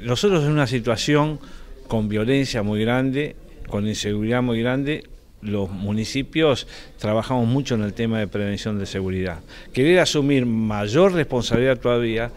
Nosotros en una situación con violencia muy grande, con inseguridad muy grande, los municipios trabajamos mucho en el tema de prevención de seguridad. Querer asumir mayor responsabilidad todavía,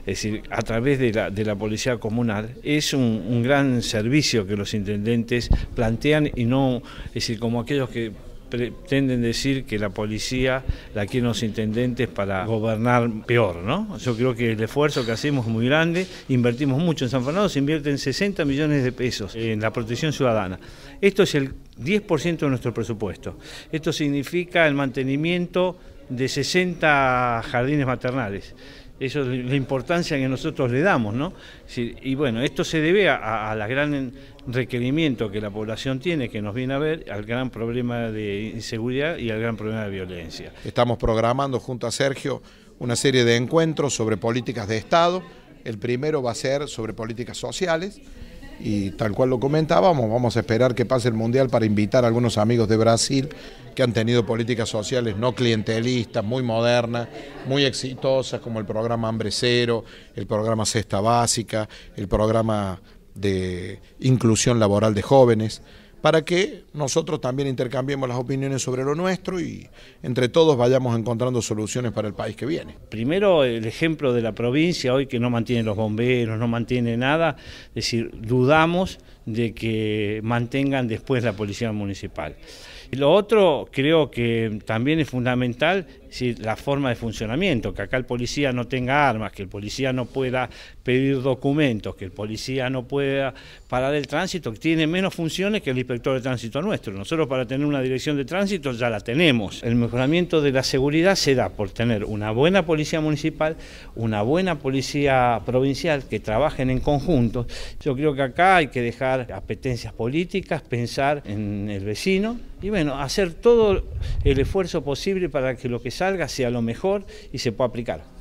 es decir, a través de la, policía comunal, es un gran servicio que los intendentes plantean y no, es decir, como aquellos que pretenden decir que la policía la quieren los intendentes para gobernar peor, ¿no? Yo creo que el esfuerzo que hacemos es muy grande, invertimos mucho en San Fernando, se invierten 60 millones de pesos en la protección ciudadana. Esto es el 10% de nuestro presupuesto. Esto significa el mantenimiento de 60 jardines maternales. Eso es la importancia que nosotros le damos, ¿no? Y bueno, esto se debe a, la gran requerimiento que la población tiene, que nos viene a ver, al gran problema de inseguridad y al gran problema de violencia. Estamos programando junto a Sergio una serie de encuentros sobre políticas de Estado. El primero va a ser sobre políticas sociales y tal cual lo comentábamos, vamos a esperar que pase el Mundial para invitar a algunos amigos de Brasil que han tenido políticas sociales no clientelistas, muy modernas, muy exitosas, como el programa Hambre Cero, el programa Cesta Básica, el programa de inclusión laboral de jóvenes para que nosotros también intercambiemos las opiniones sobre lo nuestro y entre todos vayamos encontrando soluciones para el país que viene. Primero, el ejemplo de la provincia hoy que no mantiene los bomberos, no mantiene nada, es decir, dudamos de que mantengan después la policía municipal. Y lo otro creo que también es fundamental decir, la forma de funcionamiento, que acá el policía no tenga armas, que el policía no pueda pedir documentos, que el policía no pueda parar el tránsito, que tiene menos funciones que el inspector de tránsito nuestro. Nosotros para tener una dirección de tránsito ya la tenemos. El mejoramiento de la seguridad se da por tener una buena policía municipal, una buena policía provincial que trabajen en conjunto. Yo creo que acá hay que dejar apetencias políticas, pensar en el vecino y bueno, hacer todo el esfuerzo posible para que lo que salga sea lo mejor y se pueda aplicar.